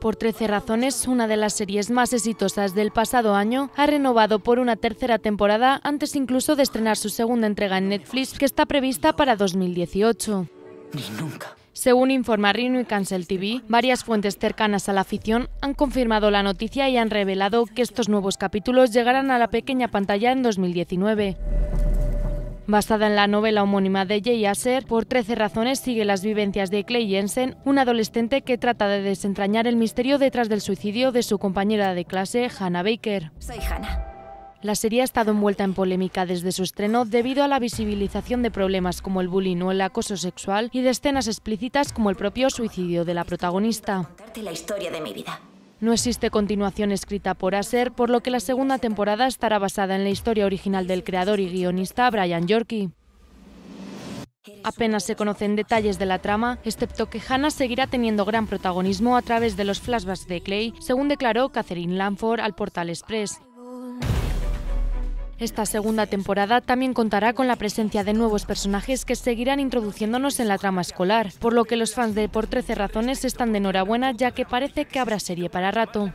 Por 13 razones, una de las series más exitosas del pasado año, ha renovado por una tercera temporada antes incluso de estrenar su segunda entrega en Netflix, que está prevista para 2018. Según informa Rino y Cancel TV, varias fuentes cercanas a la afición han confirmado la noticia y han revelado que estos nuevos capítulos llegarán a la pequeña pantalla en 2019. Basada en la novela homónima de Jay Asher, por 13 razones sigue las vivencias de Clay Jensen, un adolescente que trata de desentrañar el misterio detrás del suicidio de su compañera de clase, Hannah Baker. Soy Hannah. La serie ha estado envuelta en polémica desde su estreno debido a la visibilización de problemas como el bullying o el acoso sexual y de escenas explícitas como el propio suicidio de la protagonista. la historia de mi vida. No existe continuación escrita por Aser, por lo que la segunda temporada estará basada en la historia original del creador y guionista Brian Yorkie. Apenas se conocen detalles de la trama, excepto que Hannah seguirá teniendo gran protagonismo a través de los flashbacks de Clay, según declaró Catherine Lanford al Portal Express. Esta segunda temporada también contará con la presencia de nuevos personajes que seguirán introduciéndonos en la trama escolar, por lo que los fans de Por 13 Razones están de enhorabuena ya que parece que habrá serie para rato.